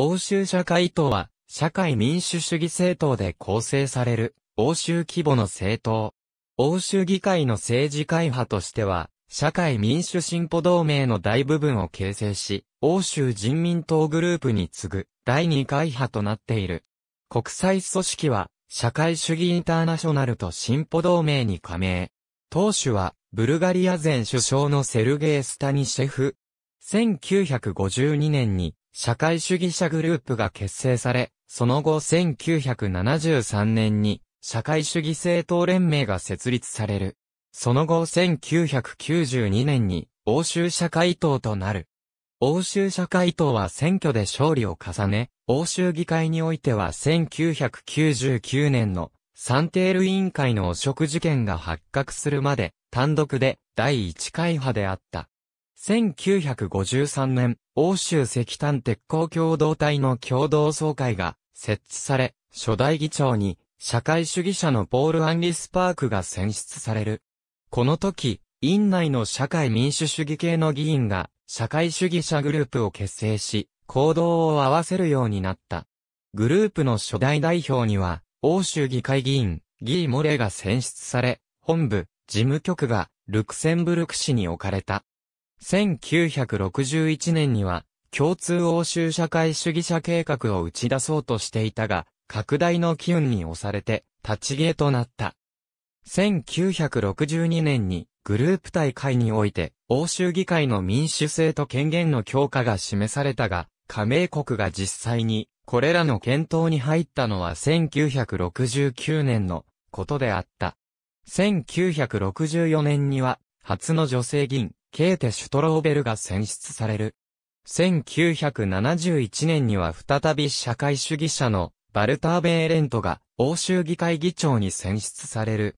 欧州社会とは、社会民主主義政党で構成される、欧州規模の政党。欧州議会の政治会派としては、社会民主進歩同盟の大部分を形成し、欧州人民党グループに次ぐ第2会派となっている。国際組織は、社会主義インターナショナルと進歩同盟に加盟。当主は、ブルガリア前首相のセルゲイ・スタニシェフ。1952年に社会主義者グループが結成され、その後1973年に社会主義政党連盟が設立される。その後1992年に欧州社会党となる。欧州社会党は選挙で勝利を重ね、欧州議会においては1999年のサンテール委員会の汚職事件が発覚するまで単独で第1回派であった。1953年、欧州石炭鉄鋼共同体の共同総会が設置され、初代議長に社会主義者のポール・アンリスパークが選出される。この時、院内の社会民主主義系の議員が社会主義者グループを結成し、行動を合わせるようになった。グループの初代代表には、欧州議会議員、ギー・モレが選出され、本部、事務局が、ルクセンブルク市に置かれた。1961年には、共通欧州社会主義者計画を打ち出そうとしていたが、拡大の機運に押されて、立ち消えとなった。1962年に、グループ大会において、欧州議会の民主性と権限の強化が示されたが、加盟国が実際に、これらの検討に入ったのは1969年のことであった。1964年には、初の女性議員、ケーテ・シュトローベルが選出される。1971年には再び社会主義者のバルター・ベーレントが欧州議会議長に選出される。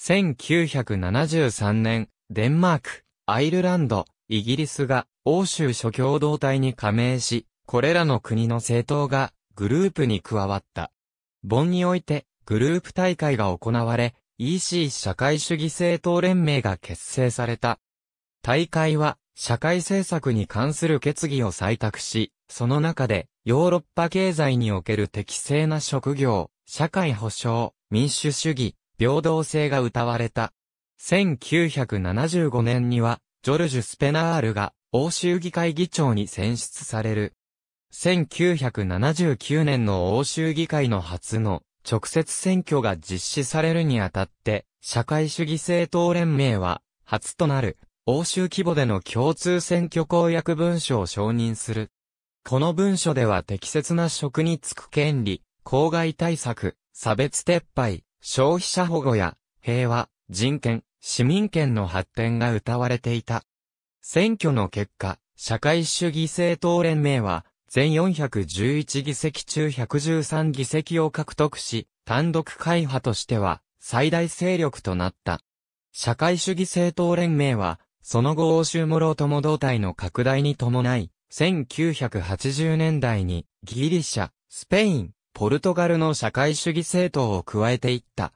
1973年、デンマーク、アイルランド、イギリスが欧州諸共同体に加盟し、これらの国の政党がグループに加わった。ボンにおいてグループ大会が行われ、EC 社会主義政党連盟が結成された。大会は、社会政策に関する決議を採択し、その中で、ヨーロッパ経済における適正な職業、社会保障、民主主義、平等性が謳われた。1975年には、ジョルジュ・スペナールが、欧州議会議長に選出される。1979年の欧州議会の初の直接選挙が実施されるにあたって、社会主義政党連盟は、初となる欧州規模での共通選挙公約文書を承認する。この文書では適切な職に就く権利、公害対策、差別撤廃、消費者保護や、平和、人権、市民権の発展が謳われていた。選挙の結果、社会主義政党連盟は、全411議席中113議席を獲得し、単独会派としては、最大勢力となった。社会主義政党連盟は、その後欧州諸共同体の拡大に伴い、1980年代にギリシャ、スペイン、ポルトガルの社会主義政党を加えていった。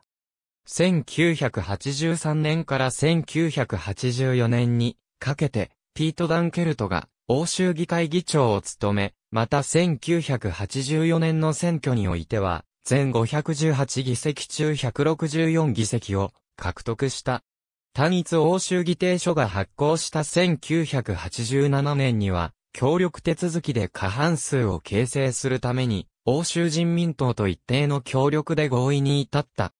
1983年から1984年にかけて、ピート・ダンケルトが欧州議会議長を務め、また1984年の選挙においては、全518議席中164議席を獲得した。単一欧州議定書が発行した1987年には、協力手続きで過半数を形成するために、欧州人民党と一定の協力で合意に至った。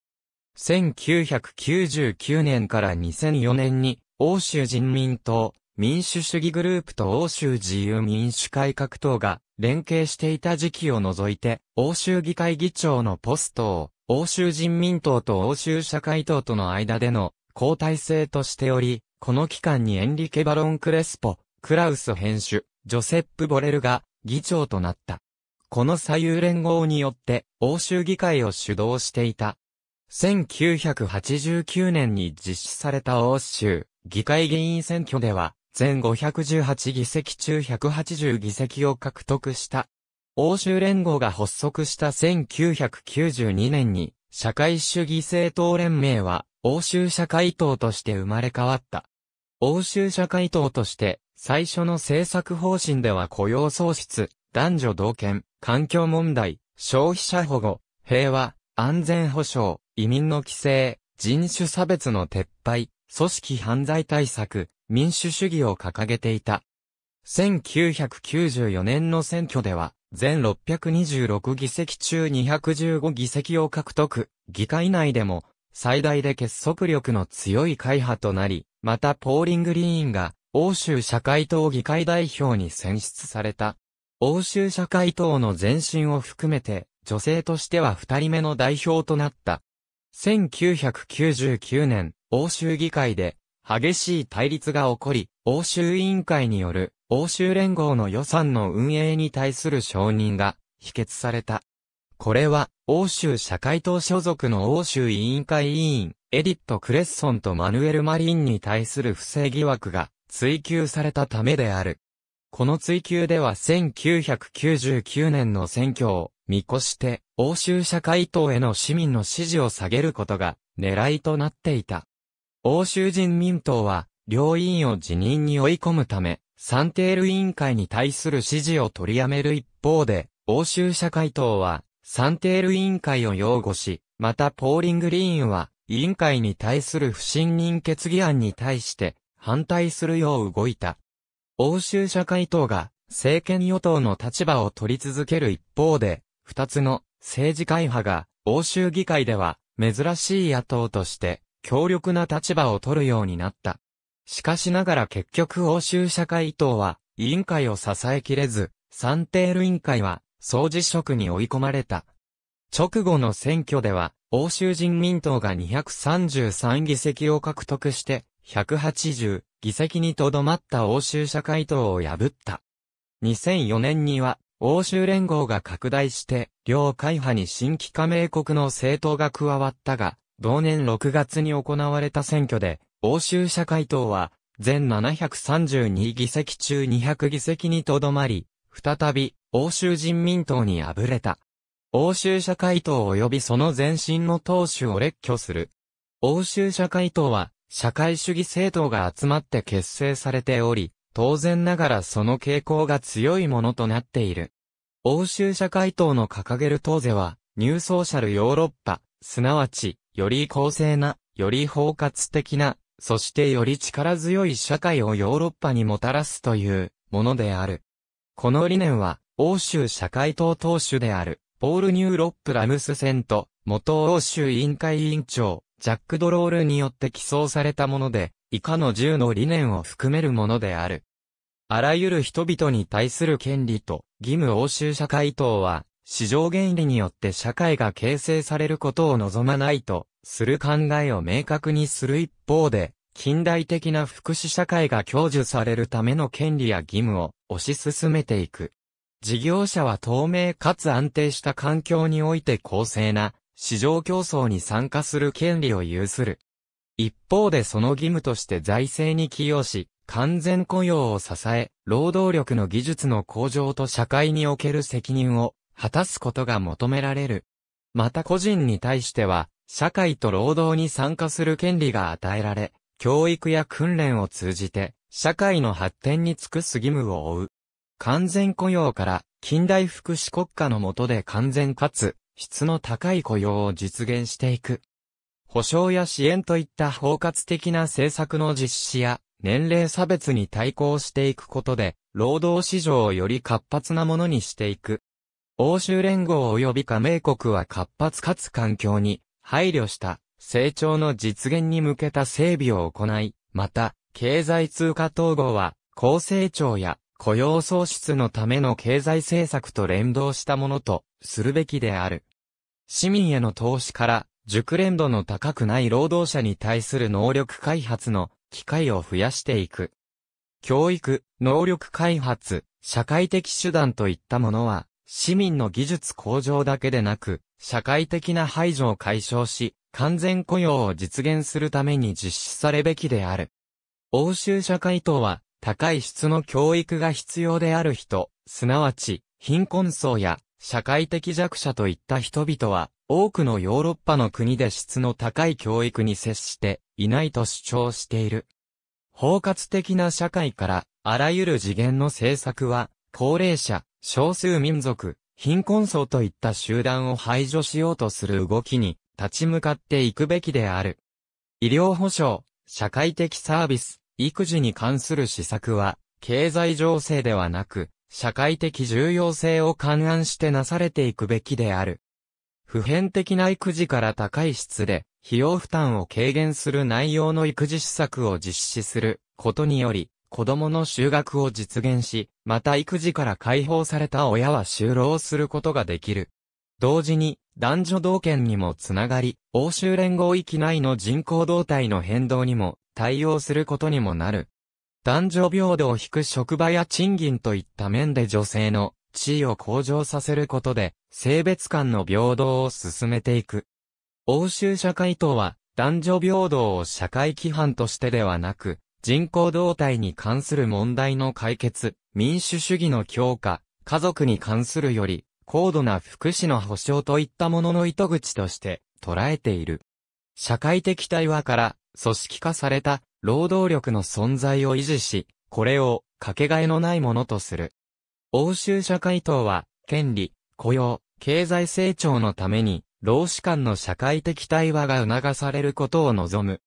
1999年から2004年に、欧州人民党、民主主義グループと欧州自由民主改革党が連携していた時期を除いて、欧州議会議長のポストを、欧州人民党と欧州社会党との間での交代制としており、この期間にエンリケ・バロン・クレスポ、クラウス編集、ジョセップ・ボレルが議長となった。この左右連合によって欧州議会を主導していた。1989年に実施された欧州議会議員選挙では、全518議席中180議席を獲得した。欧州連合が発足した1992年に、社会主義政党連盟は、欧州社会党として生まれ変わった。欧州社会党として、最初の政策方針では雇用創出、男女同権、環境問題、消費者保護、平和、安全保障、移民の規制、人種差別の撤廃、組織犯罪対策、民主主義を掲げていた。1994年の選挙では、全626議席中215議席を獲得、議会内でも最大で結束力の強い会派となり、またポーリングリーンが欧州社会党議会代表に選出された。欧州社会党の前身を含めて、女性としては二人目の代表となった。1999年、欧州議会で激しい対立が起こり、欧州委員会による欧州連合の予算の運営に対する承認が否決された。これは、欧州社会党所属の欧州委員会委員、エディット・クレッソンとマヌエル・マリンに対する不正疑惑が追及されたためである。この追及では1999年の選挙を見越して、欧州社会党への市民の支持を下げることが狙いとなっていた。欧州人民党は、両院を辞任に追い込むため、サンテール委員会に対する支持を取りやめる一方で、欧州社会党は、サンテール委員会を擁護し、またポーリングリーンは、委員会に対する不信任決議案に対して、反対するよう動いた。欧州社会党が、政権与党の立場を取り続ける一方で、二つの政治会派が、欧州議会では、珍しい野党として、強力な立場を取るようになった。しかしながら結局欧州社会党は、委員会を支えきれず、サンテール委員会は、総辞職に追い込まれた。直後の選挙では、欧州人民党が233議席を獲得して、180議席にとどまった欧州社会党を破った。2004年には、欧州連合が拡大して、両会派に新規加盟国の政党が加わったが、同年6月に行われた選挙で、欧州社会党は、全732議席中200議席にとどまり、再び、欧州人民党に敗れた。欧州社会党及びその前身の党首を列挙する。欧州社会党は、社会主義政党が集まって結成されており、当然ながらその傾向が強いものとなっている。欧州社会党の掲げる党是は、ニューソーシャルヨーロッパ、すなわち、より公正な、より包括的な、そしてより力強い社会をヨーロッパにもたらすというものである。この理念は、欧州社会党党首である、ポール・ニューロップ・ラムスセント、元欧州委員会委員長、ジャック・ドロールによって起草されたもので、以下の10の理念を含めるものである。あらゆる人々に対する権利と義務欧州社会党は、市場原理によって社会が形成されることを望まないとする考えを明確にする一方で、近代的な福祉社会が享受されるための権利や義務を推し進めていく。事業者は透明かつ安定した環境において公正な市場競争に参加する権利を有する。一方でその義務として財政に寄与し、完全雇用を支え、労働力の技術の向上と社会における責任を果たすことが求められる。また個人に対しては、社会と労働に参加する権利が与えられ、教育や訓練を通じて、社会の発展に尽くす義務を負う。完全雇用から近代福祉国家の下で完全かつ質の高い雇用を実現していく。保障や支援といった包括的な政策の実施や年齢差別に対抗していくことで労働市場をより活発なものにしていく。欧州連合及び加盟国は活発かつ環境に配慮した成長の実現に向けた整備を行い、また、経済通貨統合は高成長や雇用創出のための経済政策と連動したものとするべきである。市民への投資から熟練度の高くない労働者に対する能力開発の機会を増やしていく。教育、能力開発、社会的手段といったものは、市民の技術向上だけでなく、社会的な排除を解消し、完全雇用を実現するために実施されべきである。欧州社会とは、高い質の教育が必要である人、すなわち、貧困層や社会的弱者といった人々は、多くのヨーロッパの国で質の高い教育に接していないと主張している。包括的な社会から、あらゆる次元の政策は、高齢者、少数民族、貧困層といった集団を排除しようとする動きに立ち向かっていくべきである。医療保障、社会的サービス、育児に関する施策は、経済情勢ではなく、社会的重要性を勘案してなされていくべきである。普遍的な育児から高い質で、費用負担を軽減する内容の育児施策を実施することにより、子供の就学を実現し、また育児から解放された親は就労することができる。同時に、男女同権にもつながり、欧州連合域内の人口動態の変動にも対応することにもなる。男女平等を引く職場や賃金といった面で女性の地位を向上させることで、性別間の平等を進めていく。欧州社会党は、男女平等を社会規範としてではなく、人口動態に関する問題の解決、民主主義の強化、家族に関するより、高度な福祉の保障といったものの糸口として捉えている。社会的対話から組織化された労働力の存在を維持し、これをかけがえのないものとする。欧州社会党は、権利、雇用、経済成長のために、労使間の社会的対話が促されることを望む。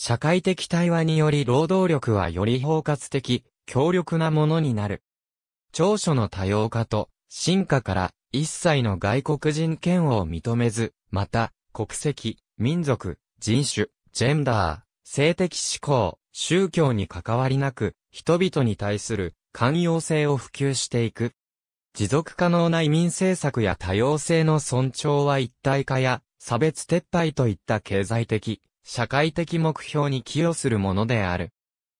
社会的対話により労働力はより包括的、強力なものになる。長所の多様化と進化から一切の外国人権を認めず、また、国籍、民族、人種、ジェンダー、性的思考、宗教に関わりなく、人々に対する寛容性を普及していく。持続可能な移民政策や多様性の尊重は一体化や差別撤廃といった経済的、社会的目標に寄与するものである。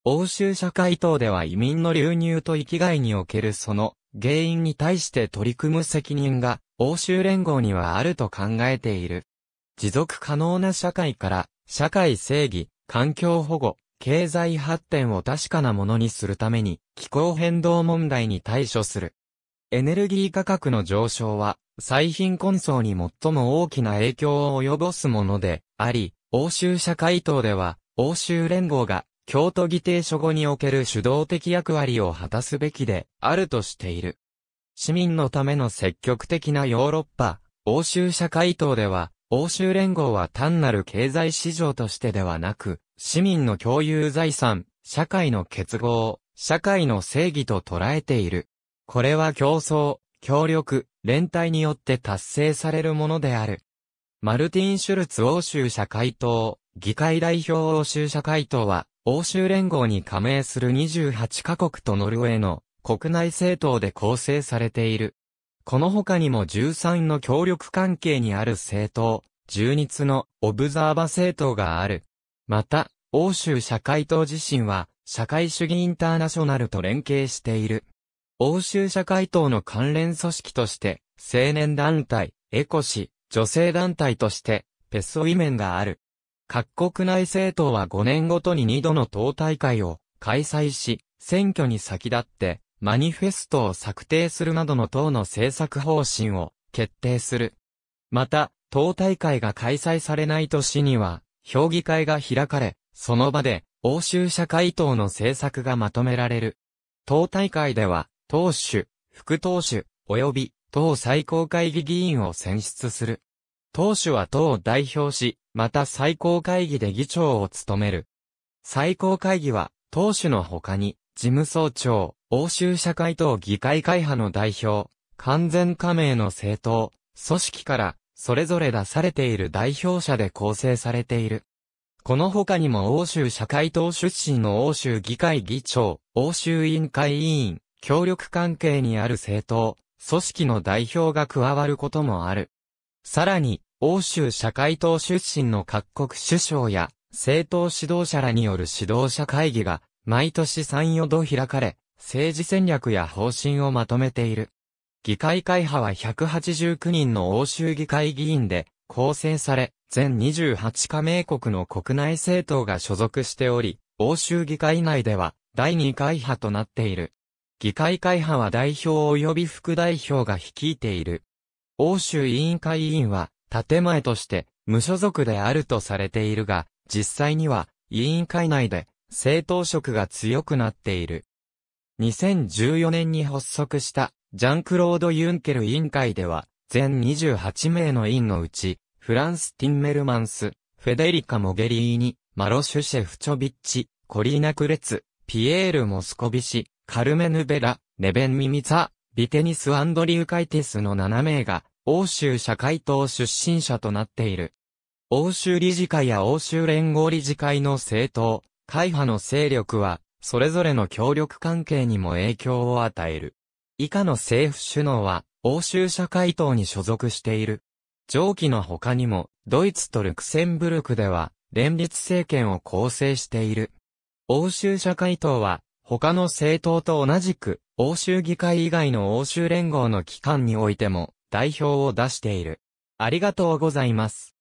欧州社会等では移民の流入と生きがいにおけるその原因に対して取り組む責任が欧州連合にはあると考えている。持続可能な社会から社会正義、環境保護、経済発展を確かなものにするために気候変動問題に対処する。エネルギー価格の上昇は、最貧困層に最も大きな影響を及ぼすものであり、欧州社会党では、欧州連合が、京都議定書後における主導的役割を果たすべきで、あるとしている。市民のための積極的なヨーロッパ、欧州社会党では、欧州連合は単なる経済市場としてではなく、市民の共有財産、社会の結合、社会の正義と捉えている。これは競争、協力、連帯によって達成されるものである。マルティン・シュルツ欧州社会党、議会代表欧州社会党は、欧州連合に加盟する28カ国とノルウェーの国内政党で構成されている。この他にも13の協力関係にある政党、12つのオブザーバ政党がある。また、欧州社会党自身は、社会主義インターナショナルと連携している。欧州社会党の関連組織として、青年団体、エコシ、女性団体として、ペスウィメンがある。各国内政党は5年ごとに2度の党大会を開催し、選挙に先立って、マニフェストを策定するなどの党の政策方針を決定する。また、党大会が開催されない年には、評議会が開かれ、その場で、欧州社会党の政策がまとめられる。党大会では、党首、副党首、及び党最高会議議員を選出する。党首は党を代表し、また最高会議で議長を務める。最高会議は、党首の他に、事務総長、欧州社会党議会会派の代表、完全加盟の政党、組織から、それぞれ出されている代表者で構成されている。この他にも欧州社会党出身の欧州議会議長、欧州委員会委員、協力関係にある政党、組織の代表が加わることもある。さらに、欧州社会党出身の各国首相や政党指導者らによる指導者会議が毎年3、4度開かれ、政治戦略や方針をまとめている。議会会派は189人の欧州議会議員で構成され、全28加盟国の国内政党が所属しており、欧州議会内では第2会派となっている。議会会派は代表及び副代表が率いている。欧州委員会委員は、建前として無所属であるとされているが、実際には委員会内で政党色が強くなっている。2014年に発足したジャンクロード・ユンケル委員会では、全28名の委員のうち、フランス・ティンメルマンス、フェデリカ・モゲリーニ、マロシュシェフチョビッチ、コリーナ・クレツ、ピエール・モスコビシ、カルメヌ・ベラ、ネベン・ミミツァ、ビテニス・アンドリュー・カイティスの7名が、欧州社会党出身者となっている。欧州理事会や欧州連合理事会の政党、会派の勢力は、それぞれの協力関係にも影響を与える。以下の政府首脳は、欧州社会党に所属している。上記の他にも、ドイツとルクセンブルクでは、連立政権を構成している。欧州社会党は、他の政党と同じく、欧州議会以外の欧州連合の機関においても、代表を出している。ありがとうございます。